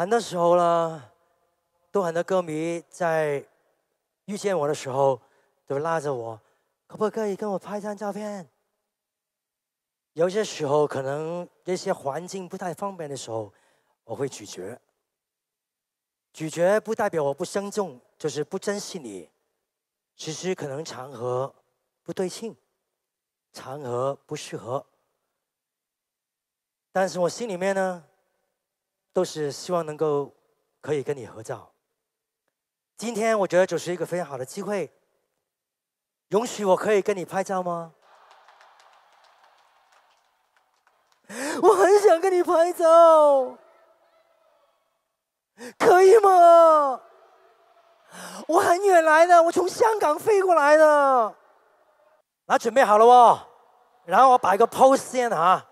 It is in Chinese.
很多时候呢，都很多歌迷在遇见我的时候，都拉着我，可不可以跟我拍张照片？有些时候可能这些环境不太方便的时候，我会拒绝。拒绝不代表我不尊重，就是不珍惜你。其实可能场合不对称，场合不适合。但是我心里面呢。都是希望能够可以跟你合照。今天我觉得就是一个非常好的机会，允许我可以跟你拍照吗？我很想跟你拍照，可以吗？我很远来的，我从香港飞过来的。那准备好了哦，然后我摆个 pose 先哈。